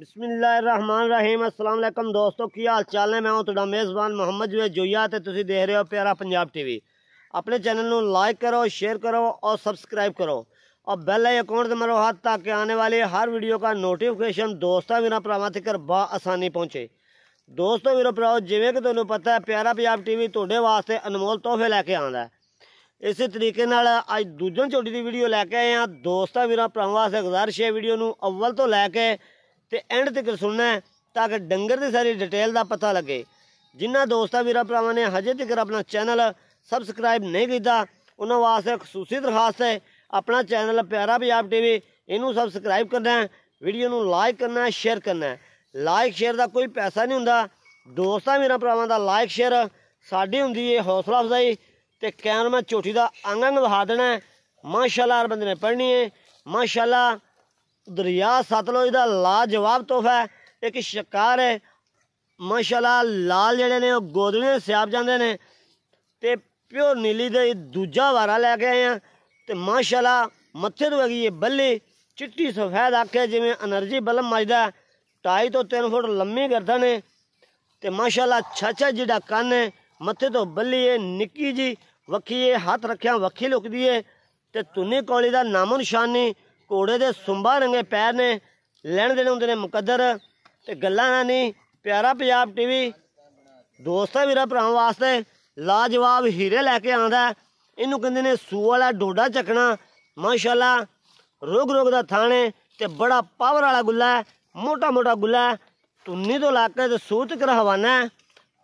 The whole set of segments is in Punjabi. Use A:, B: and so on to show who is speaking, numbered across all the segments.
A: ਬਿਸਮਿਲ੍ਲਾਹਿਰਰਹਿਮਾਨਿਰਰਹੀਮ ਅਸਲਾਮ ਅਲੈਕਮ ਦੋਸਤੋ ਕੀ ਹਾਲ ਚਾਲ ਨੇ ਮੈਂ ਹਾਂ ਤੁਹਾਡਾ ਮੇਜ਼ਬਾਨ ਮੁਹੰਮਦ ਜਵੇ ਜੋਇਆ तुम देख रहे हो ਹੋ ਪਿਆਰਾ ਪੰਜਾਬ ਟੀਵੀ ਆਪਣੇ ਚੈਨਲ ਨੂੰ ਲਾਈਕ ਕਰੋ ਸ਼ੇਅਰ ਕਰੋ ਔਰ ਸਬਸਕ੍ਰਾਈਬ और बेल अकाउंट से मरो हाथ ताकि आने वाली हर वीडियो का नोटिफिकेशन दोस्तों मेरा भरावान तक बा आसानी पहुँचे दोस्तों मेरे भराओ जिमें कि तुम्हें पता है प्यारा पंजाब टी थोड़े वास्ते अनमोल तोहफे लैके आँदा है इस तरीके अज दूजन चोटी की वीडियो लैके आए हैं दोस्तों मेरा भराव वास्ते गुजारिश है वीडियो में अव्वल तो लैके ਤੇ ਐਂਡ ਤੱਕ ਸੁਣਨਾ ਤਾਂ ਕਿ ਡੰਗਰ ਦੀ ਸਾਰੀ ਡਿਟੇਲ ਦਾ ਪਤਾ ਲੱਗੇ ਜਿਨ੍ਹਾਂ ਦੋਸਤਾਂ ਵੀਰਾਂ ਭਰਾਵਾਂ ਨੇ ਹਜੇ ਤੱਕ ਆਪਣਾ ਚੈਨਲ ਸਬਸਕ੍ਰਾਈਬ ਨਹੀਂ ਕੀਤਾ ਉਹਨਾਂ ਵਾਸਤੇ ਖਸੂਸੀ ਦਰਖਾਸਤ ਹੈ ਆਪਣਾ ਚੈਨਲ ਪਿਆਰਾ ਪੰਜਾਬ ਟੀਵੀ ਇਹਨੂੰ ਸਬਸਕ੍ਰਾਈਬ ਕਰਨਾ ਵੀਡੀਓ ਨੂੰ ਲਾਈਕ ਕਰਨਾ ਸ਼ੇਅਰ ਕਰਨਾ ਲਾਈਕ ਸ਼ੇਅਰ ਦਾ ਕੋਈ ਪੈਸਾ ਨਹੀਂ ਹੁੰਦਾ ਦੋਸਤਾਂ ਵੀਰਾਂ ਭਰਾਵਾਂ ਦਾ ਲਾਈਕ ਸ਼ੇਅਰ ਸਾਡੀ ਹੁੰਦੀ ਹੈ ਹੌਸਲਾ ਅਫਜ਼ਾਈ ਤੇ ਮੈਂ ਝੋਟੀ ਦਾ ਅੰਗਨ ਵਹਾ ਦੇਣਾ ਮਾਸ਼ਾਅੱਲਾ ਹਰ ਬੰਦੇ ਨੇ ਪੜ੍ਹਨੀ ਹੈ ਮਾਸ਼ਾਅੱਲਾ ਦਰਿਆ ਸਤਲੁਜ ਦਾ ਲਾਜਵਾਬ ਤੋਹਫਾ ਇੱਕ ਸ਼ਿਕਾਰ ਹੈ ਮਾਸ਼ਾਅੱਲਾ ਲਾਲ ਜਿਹੜੇ ਨੇ ਉਹ ਗੋਦਵੇਂ ਸਿਆਬ ਜਾਂਦੇ ਨੇ ਤੇ ਪਿਓ ਨੀਲੀ ਦੇ ਦੂਜਾ ਵਾਰਾ ਲੈ ਕੇ ਆਏ ਆ ਤੇ ਮਾਸ਼ਾਅੱਲਾ ਮੱਥੇ ਤੋਂ ਅਗੀ ਇਹ ਬੱਲੇ ਚਿੱਟੀ ਸਫੈਦ ਆਖੇ ਜਿਵੇਂ એનર્ਜੀ ਬਲਮ ਮਜਦਾ ਟਾਈ ਤੋਂ 3 ਫੁੱਟ ਲੰਮੀ ਗਰਦਨ ਹੈ ਤੇ ਮਾਸ਼ਾਅੱਲਾ ਛਾਛਾ ਜਿਹੜਾ ਕੰਨ ਹੈ ਮੱਥੇ ਤੋਂ ਬੱਲੀ ਹੈ ਨਿੱਕੀ ਜੀ ਵਖੀਏ ਹੱਥ ਰੱਖਿਆ ਵਖੀ ਲੁਕਦੀ ਹੈ ਤੇ ਤੁਨੇ ਕੋਲੇ ਦਾ ਨਾਮੋ ਨਿਸ਼ਾਨੀ ਘੋੜੇ ਦੇ ਸੁੰਬਾ ਰੰਗੇ ਪੈਰ ਨੇ ਲੈਣ ਦੇਣੇ ਹੁੰਦੇ ਨੇ ਮੁਕੱਦਰ ਤੇ ਗੱਲਾਂ ਨਾ ਨਹੀਂ ਪਿਆਰਾ ਪੰਜਾਬ ਟੀਵੀ ਦੋਸਤਾਂ ਵੀਰਾਂ ਭਰਾਵਾਂ ਵਾਸਤੇ ਲਾਜਵਾਬ ਹੀਰੇ ਲੈ ਕੇ ਆਂਦਾ ਇਹਨੂੰ ਕਹਿੰਦੇ ਨੇ ਸੂ ਵਾਲਾ ਡੋਡਾ ਚੱਕਣਾ ਮਾਸ਼ਾਅੱਲਾ ਰੋਗ ਰੋਗ ਦਾ ਥਾਣੇ ਤੇ ਬੜਾ ਪਾਵਰ ਵਾਲਾ ਗੁੱਲਾ ਮੋਟਾ ਮੋਟਾ ਗੁੱਲਾ ਤੁੰਨੀ ਤੋਂ ਲਾ ਕੇ ਤੇ ਸੂਤ ਕਰ ਹਵਾਨਾ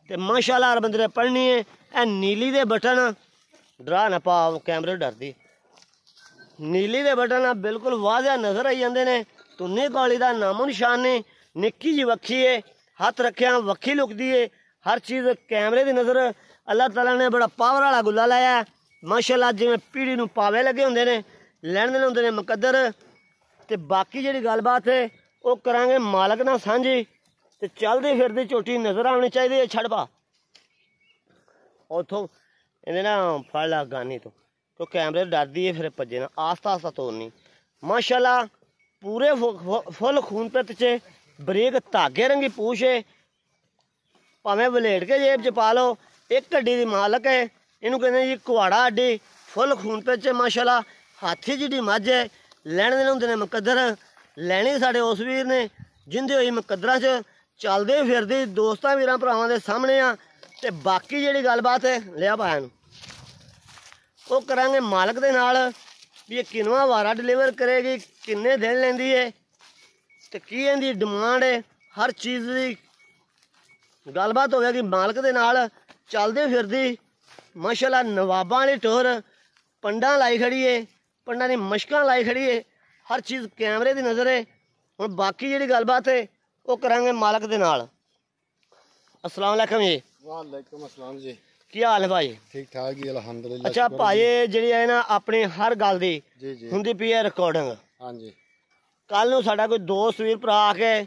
A: ਤੇ ਮਾਸ਼ਾਅੱਲਾ ਹਰ ਬੰਦੇ ਨੇ ਪੜਨੀ ਹੈ ਇਹ ਨੀਲੀ ਦੇ ਬਟਨ ਡਰਾ ਨਾ ਪਾਓ ਕੈਮਰੇ ਡਰਦੀ ਨੀਲੀ ਦੇ ਬਟਨ ਆ ਬਿਲਕੁਲ ਵਾਜ਼ਿਆ ਨਜ਼ਰ ਆਈ ਜਾਂਦੇ ਨੇ ਤੁੰਨੇ ਕਾਲੀ ਦਾ ਨਾਮੋ ਨਿਸ਼ਾਨ ਨੇ ਨਿੱਕੀ ਜੀ ਵੱਖੀ ਏ ਹੱਥ ਰੱਖਿਆ ਵੱਖੀ ਲੁਕਦੀ ਏ ਹਰ ਚੀਜ਼ ਕੈਮਰੇ ਦੀ ਨਜ਼ਰ ਅੱਲਾਹ ਤਾਲਾ ਨੇ ਬੜਾ ਪਾਵਰ ਵਾਲਾ ਗੁੱਲਾ ਲਾਇਆ ਮਾਸ਼ਾਅੱਲਾ ਜਿਵੇਂ ਪੀੜੀ ਨੂੰ ਪਾਵੇ ਲੱਗੇ ਹੁੰਦੇ ਨੇ ਲੈਣ ਦੇ ਹੁੰਦੇ ਨੇ ਮੁਕੱਦਰ ਤੇ ਬਾਕੀ ਜਿਹੜੀ ਗੱਲਬਾਤ ਏ ਉਹ ਕਰਾਂਗੇ ਮਾਲਕ ਨਾਲ ਸਾਂਝੀ ਤੇ ਚੱਲਦੇ ਫਿਰਦੇ ਝੋਟੀ ਨਜ਼ਰ ਆਉਣੀ ਚਾਹੀਦੀ ਏ ਛੜਪਾ ਉਥੋਂ ਇਹਨੇ ਨਾ ਫੜ ਲਾ ਗਾਨੀ ਤੋਂ तो ਕੈਮਰੇ ਡਰਦੀ ਏ ਫਿਰ फिर भजे ਆਸਤਾ ਆਸਤਾ आस्ता ਮਾਸ਼ਾਅੱਲਾ ਪੂਰੇ ਫੁੱਲ ਖੂਨ ਪਿੱਤ ਚ च ਧਾਗੇ ਰੰਗੀ ਪੂਛੇ ਭਾਵੇਂ ਬਲੇਡ ਕੇ ਜੇਬ 'ਚ ਪਾ ਲਓ ਇੱਕ ਢੱਡੀ ਦੀ ਮਾਲਕ ਹੈ ਇਹਨੂੰ ਕਹਿੰਦੇ ਜੀ ਕੁਹਾੜਾ ਅੱਡੀ ਫੁੱਲ ਖੂਨ ਚ ਮਾਸ਼ਾਅੱਲਾ ਹਾਥੀ ਜਿਹੜੀ ਮੱਝ ਹੈ ਲੈਣ ਦੇ ਹੁੰਦੇ ਨੇ ਮੁਕੱਦਰ ਲੈਣੀ ਸਾਡੇ ਉਸ ਵੀਰ ਨੇ ਜਿੰਦੇ ਹੋਈ ਮੁਕੱਦਰਾਂ 'ਚ ਚੱਲਦੇ ਫਿਰਦੇ ਦੋਸਤਾਂ ਵੀਰਾਂ ਭਰਾਵਾਂ ਦੇ ਸਾਹਮਣੇ ਆ ਤੇ ਬਾਕੀ ਜਿਹੜੀ ਗੱਲਬਾਤ ਹੈ ਲਿਆ ਪਾਇਆ ਨੂੰ ਉਹ ਕਰਾਂਗੇ ਮਾਲਕ ਦੇ ਨਾਲ ਵੀ ਇਹ ਕਿੰਨਾ ਵਾਰਾ ਡਿਲੀਵਰ ਕਰੇਗੀ ਕਿੰਨੇ ਦਿਨ ਲੈਂਦੀ ਏ ਤੇ ਕੀ ਇਹਦੀ ਡਿਮਾਂਡ ਏ ਹਰ ਚੀਜ਼ ਦੀ ਗੱਲਬਾਤ ਹੋਵੇਗੀ ਮਾਲਕ ਦੇ ਨਾਲ ਚੱਲਦੇ ਫਿਰਦੀ ਮਾਸ਼ਾਅੱਲਾ ਨਵਾਬਾਂ ਵਾਲੀ ਟੋਰ ਪੰਡਾਂ ਲਾਈ ਖੜੀ ਏ ਪੰਡਾਂ ਦੀ ਮਸ਼ਕਾਂ ਲਾਈ ਖੜੀ ਏ ਹਰ ਚੀਜ਼ ਕੈਮਰੇ ਦੀ ਨਜ਼ਰ ਏ ਹੁਣ ਬਾਕੀ ਜਿਹੜੀ ਗੱਲਬਾਤ ਏ ਉਹ ਕਰਾਂਗੇ ਮਾਲਕ ਦੇ ਨਾਲ ਅਸਲਾਮੁਅਲੈਕਮ ਜੀ ਵਾਲੇਕਮ ਅਸਲਾਮ ਜੀ ਕੀ ਹਾਲ ਹੈ ਭਾਈ ਠੀਕ ਠਾਕ ਜੀ ਅਲਹਮਦੁਲਿਲਾ ਅੱਛਾ ਭਾਈ ਜਿਹੜੀ ਹੈ ਨਾ ਆਪਣੇ ਹਰ ਗੱਲ ਦੀ ਹੁੰਦੀ ਪਈ ਹੈ ਰਿਕਾਰਡਿੰਗ ਹਾਂਜੀ ਕੱਲ ਨੂੰ ਸਾਡਾ ਕੋਈ ਦੋਸਤ ਵੀਰ ਭਰਾ ਆ ਕੇ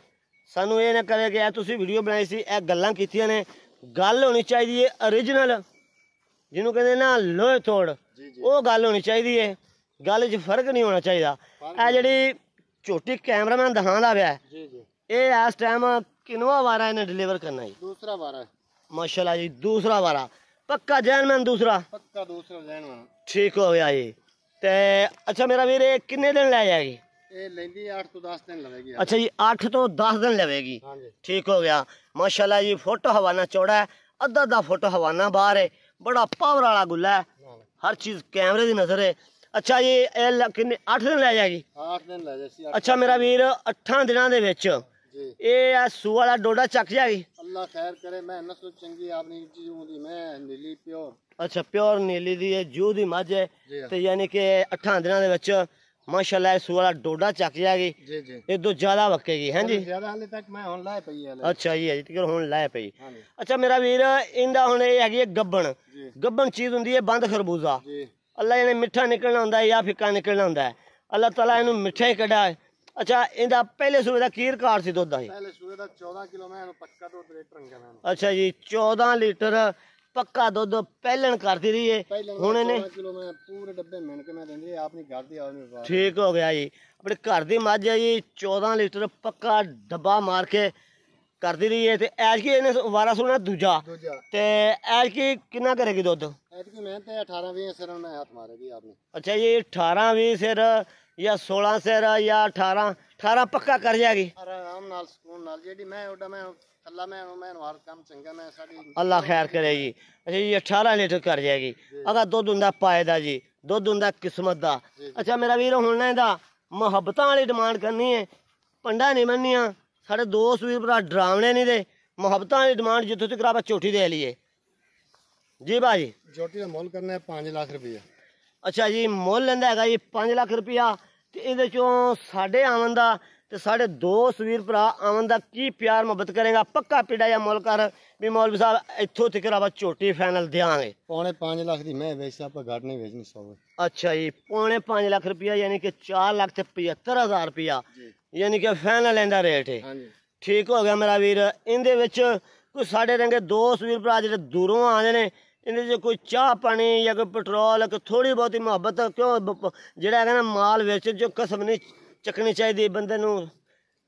A: ਸਾਨੂੰ ਇਹ ਨਾ ਕਰੇ ਕਿ ਇਹ ਤੁਸੀਂ ਵੀਡੀਓ ਬਣਾਈ ਸੀ ਇਹ ਗੱਲਾਂ ਕੀਤੀਆਂ ਨੇ ਗੱਲ ਹੋਣੀ ਚਾਹੀਦੀ ਹੈ origignal ਜਿਹਨੂੰ ਕਹਿੰਦੇ ਨਾ ਲੋਹ ਤੋੜ ਉਹ ਗੱਲ ਹੋਣੀ ਚਾਹੀਦੀ ਹੈ ਗੱਲ 'ਚ ਫਰਕ ਨਹੀਂ ਹੋਣਾ ਚਾਹੀਦਾ ਇਹ ਜਿਹੜੀ ਛੋਟੀ ਕੈਮਰਾਮੈਨ ਦਾ ਪਿਆ ਜੀ ਜੀ ਇਹ ਇਸ ਟਾਈਮ ਕਿੰਨਵਾ ਵਾਰਾ ਇਹਨੇ ਡਿਲੀਵਰ ਕਰਨਾ ਜੀ ਦੂਸਰਾ ਵਾਰਾ ਮਾਸ਼ਾਅੱਲਾ ਜੀ ਦੂਸਰਾ ਵਾਰਾ ਪੱਕਾ ਜੈਨਮਨ ਦੂਸਰਾ ਪੱਕਾ ਦੂਸਰਾ ਜੈਨਮਨ ਠੀਕ ਹੋ ਗਿਆ ਜੀ ਤੇ ਅੱਛਾ ਮੇਰਾ ਵੀਰ ਇਹ ਕਿੰਨੇ ਦਿਨ ਲੈ ਜਾਏਗੀ ਇਹ ਲੈਂਦੀ 8 ਤੋਂ 10 ਦਿਨ ਲਵੇਗੀ ਅੱਛਾ ਜੀ 8 ਤੋਂ 10 ਦਿਨ ਲਵੇਗੀ ਹਾਂਜੀ ਠੀਕ ਹੋ ਗਿਆ ਮਾਸ਼ਾਅੱਲਾ ਜੀ ਫੋਟੋ ਹਵਾਨਾ ਚੋੜਾ ਅੱਧਾ ਦਾ ਫੋਟੋ ਹਵਾਨਾ ਬਾਹਰ ਹੈ ਬੜਾ ਪਾਵਰ ਵਾਲਾ ਗੁੱਲਾ ਹੈ ਹਰ ਚੀਜ਼ ਕੈਮਰੇ ਦੀ ਨਜ਼ਰ ਹੈ ਅੱਛਾ ਜੀ ਇਹ ਕਿੰਨੇ 8 ਦਿਨ ਲੈ ਜਾਏਗੀ 8 ਦਿਨ ਲੈ ਜਾਏਗੀ ਅੱਛਾ ਮੇਰਾ ਵੀਰ 8 ਦਿਨਾਂ ਦੇ ਵਿੱਚ ਇਹ ਸੂ ਵਾਲਾ ਡੋਡਾ ਚੱਕ ਜਾਏਗੀ ਅੱਲਾ ਖੈਰ ਕਰੇ ਮੈਂ ਨਸਲ ਚੰਗੀ ਆਪਣੀ ਜੂ ਦੀ ਮੈਂ ਨੀਲੀ ਪਿਓਰ ਅੱਛਾ ਪਿਓਰ ਨੀਲੀ ਦੀ ਹੈ ਜੂ ਦੀ ਮੱਝ ਹੈ ਤੇ ਯਾਨੀ ਕਿ 8 ਦਿਨਾਂ ਦੇ ਵਿੱਚ ਮਾਸ਼ਾਅੱਲਾ ਇਸ ਵਾਲਾ ਡੋਡਾ ਚੱਕ ਜਾਗੀ ਜੀ ਜੀ ਇਹ ਤੋਂ ਜ਼ਿਆਦਾ ਵਕੇਗੀ ਹਾਂਜੀ ਜ਼ਿਆਦਾ ਹਾਲੇ ਤੱਕ ਮੈਂ ਹੁਣ ਲਾਇ ਪਈ ਹੈ ਅੱਛਾ ਜੀ ਜੀ ਟਿਕਰ ਹੁਣ ਲਾਇ ਪਈ ਅੱਛਾ ਮੇਰਾ ਵੀਰ ਇਹਦਾ ਹੁਣ ਇਹ ਹੈਗੀ ਗੱਬਣ ਗੱਬਣ ਚੀਜ਼ ਹੁੰਦੀ ਹੈ ਬੰਦ ਖਰਬੂਜ਼ਾ ਜੀ ਅੱਲਾ ਇਹਨੇ ਮਿੱਠਾ ਨਿਕਲਣਾ ਹੁੰਦਾ ਹੈ ਜਾਂ ਫਿੱਕਾ ਨਿਕਲਣਾ ਹੁੰਦਾ ਹੈ ਅੱਲਾ ਤਾਲਾ ਇਹਨੂੰ ਮਿੱਠਾ ਹੀ ਕਢਾਏ ਅੱਛਾ ਇਹਦਾ ਪਹਿਲੇ ਸੂਏ ਦਾ ਕੀ ਰਿਕਾਰਡ ਸੀ ਦੁੱਧ ਦਾ ਜੀ ਪਹਿਲੇ ਸੂਏ ਦਾ 14 ਕਿਲੋ ਮੈਂ ਪੱਕਾ ਦੁੱਧ ਰੇਟ ਰੰਗਾ ਮੈਂ ਅੱਛਾ ਜੀ 14 ਲੀਟਰ ਪੱਕਾ ਦੁੱਧ ਪਹਿਲਣ ਕਰਦੀ ਰਹੀ ਏ ਹੁਣ ਇਹਨੇ ਕਿਲੋ ਮੈਂ ਪੂਰੇ ਡੱਬੇ ਮਿਣ ਕੇ ਮੈਂ ਦਿੰਦੀ ਆਪਣੀ ਘਰ ਦੀ ਵਾਰ ਠੀਕ ਹੋ ਗਿਆ ਜੀ ਆਪਣੇ ਘਰ ਦੀ ਮੱਝ ਹੈ ਜੀ 14 ਲੀਟਰ ਪੱਕਾ ਡੱਬਾ ਮਾਰ ਕੇ ਕਰਦੀ ਰਹੀ ਏ ਤੇ ਐਜ ਕੀ ਇਹਨੇ ਵਾਰਾ ਸੁਣਾ ਦੂਜਾ ਤੇ ਐਜ ਕੀ ਕਿੰਨਾ ਕਰੇਗੀ ਦੁੱਧ ਐਜ ਕੀ ਮੈਂ ਤੇ 18 20 ਸਿਰ ਮੈਂ ਹੱਥ ਮਾਰੇਗੀ ਆਪਨੇ ਅੱਛਾ ਜੀ 18 20 ਸਿਰ या 16 ਸੇਰਾ ਜਾਂ 18 18 ਪੱਕਾ ਕਰ ਜਾਗੀ ਆਰਾਮ ਨਾਲ ਸਕੂਨ ਨਾਲ ਜਿਹੜੀ ਮੈਂ ਉਹਦਾ ਮੈਂ ਅੱਲਾ ਮੈਂ ਮੈਂ ਹਰ ਕੰਮ ਚੰਗਾ ਮੈਂ ਸਾਡੀ ਅੱਲਾ ਖੈਰ ਕਰੇ ਜੀ ਅੱਛਾ ਜੀ 18 ਲੀਟਰ ਕਰ ਜਾਗੀ ਅਗਾ ਦੁੱਧ ਹੁੰਦਾ ਪਾਇਦਾ ਜੀ ਦੁੱਧ ਹੁੰਦਾ ਕਿਸਮਤ ਦਾ ਅੱਛਾ ਮੇਰਾ ਵੀਰ ਹੁਣ ਇਹਦਾ ਮੁਹੱਬਤਾਂ ਵਾਲੀ ਡਿਮਾਂਡ ਕਰਨੀ ਹੈ ਪੰਡਾ ਨਹੀਂ ਮੰਨੀਆਂ ਸਾਡੇ ਦੋਸਤ ਵੀ ਭਰਾ ਡਰਾਵਣੇ ਨਹੀਂ ਦੇ ਮੁਹੱਬਤਾਂ ਵਾਲੀ ਡਿਮਾਂਡ ਜਿੱਥੋਂ ਤੱਕ ਆਪਾਂ ਝੋਟੀ ਦੇ ਲਈਏ ਜੀ ਬਾਜੀ ਝੋਟੀ ਦਾ ਮੁੱਲ ਕਰਨਾ ਹੈ 5 ਲੱਖ ਰੁਪਏ ਅੱਛਾ ਜੀ ਮੁੱਲ ਲੈਂਦਾ ਹੈਗਾ ਜੀ 5 ਲੱਖ ਰੁਪਿਆ ਤੇ ਇਹਦੇ ਚੋਂ ਸਾਡੇ ਆਵਨ ਦਾ ਤੇ ਸਾਡੇ ਦੋਸਤ ਵੀਰ ਭਰਾ ਆਵਨ ਦਾ ਕੀ ਪਿਆਰ ਮੁਹੱਬਤ ਕਰੇਗਾ ਪੱਕਾ ਪੀੜਾ ਜਾਂ ਮੌਲ ਕਰ ਵੀ ਮੌਲਵੀ ਸਾਹਿਬ ਇੱਥੋਂ ਤੱਕ ਆਪਾਂ ਝੋਟੀ ਫਾਈਨਲ ਦੇਾਂਗੇ ਪੌਣੇ 5 ਲੱਖ ਦੀ ਮੈਂ ਵੇਚਦਾ ਆਪਾਂ ਘਾਟ ਨਹੀਂ ਵੇਚਣੀ ਸੋਵੇ ਅੱਛਾ ਜੀ ਪੌਣੇ 5 ਲੱਖ ਰੁਪਇਆ ਯਾਨੀ ਕਿ 4 ਲੱਖ ਤੇ 75000 ਰੁਪਇਆ ਯਾਨੀ ਕਿ ਫਾਈਨਲ ਇਹਦਾ ਰੇਟ ਹੈ ਹਾਂਜੀ ਠੀਕ ਹੋ ਗਿਆ ਮੇਰਾ ਵੀਰ ਇਹਦੇ ਵਿੱਚ ਕੋਈ ਸਾਡੇ ਰੰਗੇ ਦੋਸਤ ਵੀਰ ਭਰਾ ਜਿਹੜੇ ਦੂਰੋਂ ਆਉਂਦੇ ਨੇ ਇਹਦੇ ਜੇ ਕੋਈ ਚਾਹ ਪਾਣੀ ਜਾਂ ਕੋਈ ਪੈਟਰੋਲ ਕੋ ਥੋੜੀ ਬਹੁਤੀ ਮੁਹੱਬਤ ਕਿਉਂ ਜਿਹੜਾ ਹੈਗਾ ਨਾ ਮਾਲ ਵੇਚ ਜੋ ਕਸਮ ਨਹੀਂ ਚੱਕਣੀ ਚਾਹੀਦੀ ਬੰਦੇ ਨੂੰ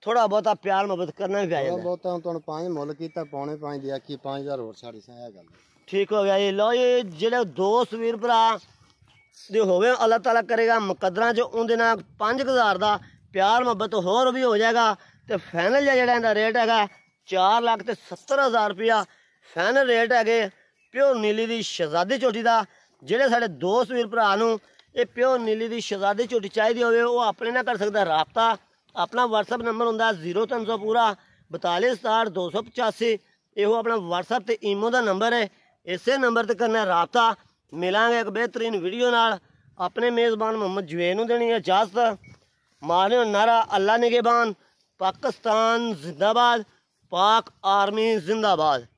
A: ਥੋੜਾ ਬਹੁਤਾ ਪਿਆਰ ਮੁਹੱਬਤ ਕਰਨਾ ਵੀ ਪੈ ਬਹੁਤ ਬਹੁਤ ਤੁਹਾਨੂੰ ਪੰਜ ਮੁੱਲ ਕੀਤਾ ਪੌਣੇ ਪੰਜ ਦੀ ਆਖੀ 5000 ਹੋਰ ਸਾਡੀ ਸਹਾਇਆ ਗੱਲ ਠੀਕ ਹੋ ਗਿਆ ਜੀ ਲਓ ਜੀ ਜਿਹੜੇ ਦੋਸਤ ਵੀਰ ਭਰਾ ਦੇ ਹੋਵੇ ਅੱਲਾਹ ਤਾਲਾ ਕਰੇਗਾ ਮੁਕੱਦਰਾਂ 'ਚ ਉਹਦੇ ਨਾਲ 5000 ਦਾ ਪਿਆਰ ਮੁਹੱਬਤ ਹੋਰ ਵੀ ਹੋ ਜਾਏਗਾ ਤੇ ਫਾਈਨਲ ਜਿਹੜਾ ਇਹਦਾ ਰੇਟ ਹੈਗਾ 4 ਲੱਖ ਤੇ 70000 ਰੁਪਇਆ ਫਾਈਨਲ ਰੇਟ ਹੈਗੇ ਪਿਓ ਨੀਲੀ ਦੀ ਸ਼ਹਜ਼ਾਦੀ ਚੋਟੀ ਦਾ ਜਿਹੜੇ ਸਾਡੇ ਦੋਸਤ ਵੀਰ ਭਰਾ ਨੂੰ ਇਹ ਪਿਓ ਨੀਲੀ ਦੀ ਸ਼ਹਜ਼ਾਦੀ ਚੋਟੀ ਚਾਹੀਦੀ ਹੋਵੇ ਉਹ ਆਪਣੇ ਨਾਲ ਕਰ ਸਕਦਾ ਰਾਬਤਾ ਆਪਣਾ WhatsApp ਨੰਬਰ ਹੁੰਦਾ 0300 ਪੂਰਾ 426285 ਇਹੋ ਆਪਣਾ WhatsApp ਤੇ Imo ਦਾ ਨੰਬਰ ਹੈ ਇਸੇ ਨੰਬਰ ਤੇ ਕਰਨਾ ਰਾਬਤਾ ਮਿਲਾਂਗੇ ਇੱਕ ਬਿਹਤਰੀਨ ਵੀਡੀਓ ਨਾਲ ਆਪਣੇ ਮੇਜ਼ਬਾਨ ਮੁਹੰਮਦ ਜਵੇਨ ਨੂੰ ਦੇਣੀ ਹੈ ਇਜਾਜ਼ਤ ਮਾਰਿਓ ਨਾਰਾ ਅੱਲਾ ਨਿਗੇਬਾਨ ਪਾਕਿਸਤਾਨ ਜ਼ਿੰਦਾਬਾਦ ਪਾਕ ਆਰਮੀ ਜ਼ਿੰਦਾਬਾਦ